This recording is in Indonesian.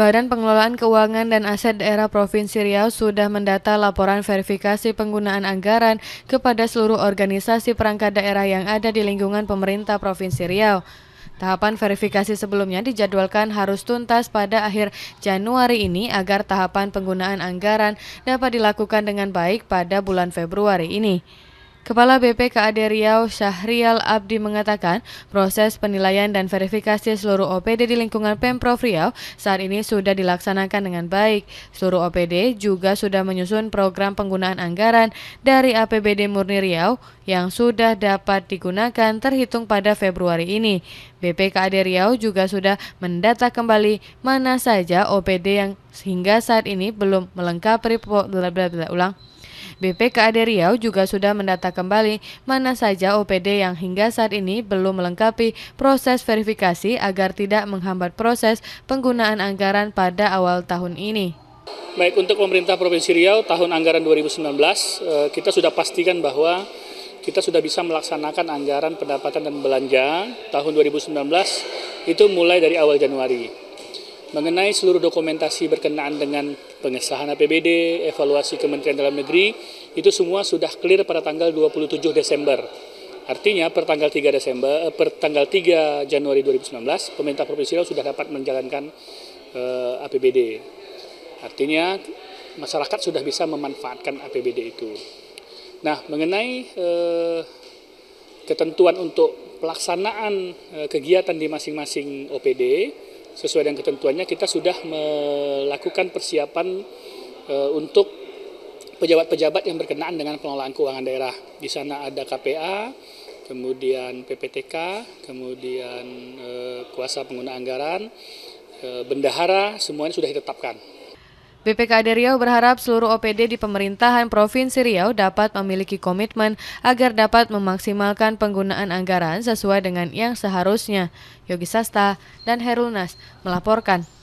Badan Pengelolaan Keuangan dan Aset Daerah Provinsi Riau sudah mendata laporan verifikasi penggunaan anggaran kepada seluruh organisasi perangkat daerah yang ada di lingkungan pemerintah Provinsi Riau. Tahapan verifikasi sebelumnya dijadwalkan harus tuntas pada akhir Januari ini agar tahapan penggunaan anggaran dapat dilakukan dengan baik pada bulan Februari ini. Kepala BPKAD Riau Syahrial Abdi mengatakan proses penilaian dan verifikasi seluruh OPD di lingkungan Pemprov Riau saat ini sudah dilaksanakan dengan baik. Seluruh OPD juga sudah menyusun program penggunaan anggaran dari APBD Murni Riau yang sudah dapat digunakan terhitung pada Februari ini. BPKAD Riau juga sudah mendata kembali mana saja OPD yang hingga saat ini belum melengkapi ulang BPKAD Riau juga sudah mendata kembali mana saja OPD yang hingga saat ini belum melengkapi proses verifikasi agar tidak menghambat proses penggunaan anggaran pada awal tahun ini. Baik, untuk pemerintah Provinsi Riau tahun anggaran 2019 eh, kita sudah pastikan bahwa kita sudah bisa melaksanakan anggaran pendapatan dan belanja tahun 2019 itu mulai dari awal Januari mengenai seluruh dokumentasi berkenaan dengan pengesahan APBD, evaluasi Kementerian Dalam Negeri, itu semua sudah clear pada tanggal 27 Desember. Artinya per tanggal 3 Desember eh, per tanggal 3 Januari 2019 pemerintah provinsi Riau sudah dapat menjalankan eh, APBD. Artinya masyarakat sudah bisa memanfaatkan APBD itu. Nah, mengenai eh, ketentuan untuk pelaksanaan eh, kegiatan di masing-masing OPD sesuai dengan ketentuannya kita sudah melakukan persiapan e, untuk pejabat-pejabat yang berkenaan dengan pengelolaan keuangan daerah. Di sana ada KPA, kemudian PPTK, kemudian e, kuasa pengguna anggaran, e, bendahara, semuanya sudah ditetapkan. BPKD Riau berharap seluruh OPD di pemerintahan Provinsi Riau dapat memiliki komitmen agar dapat memaksimalkan penggunaan anggaran sesuai dengan yang seharusnya. Yogi Sasta dan Herulnas melaporkan.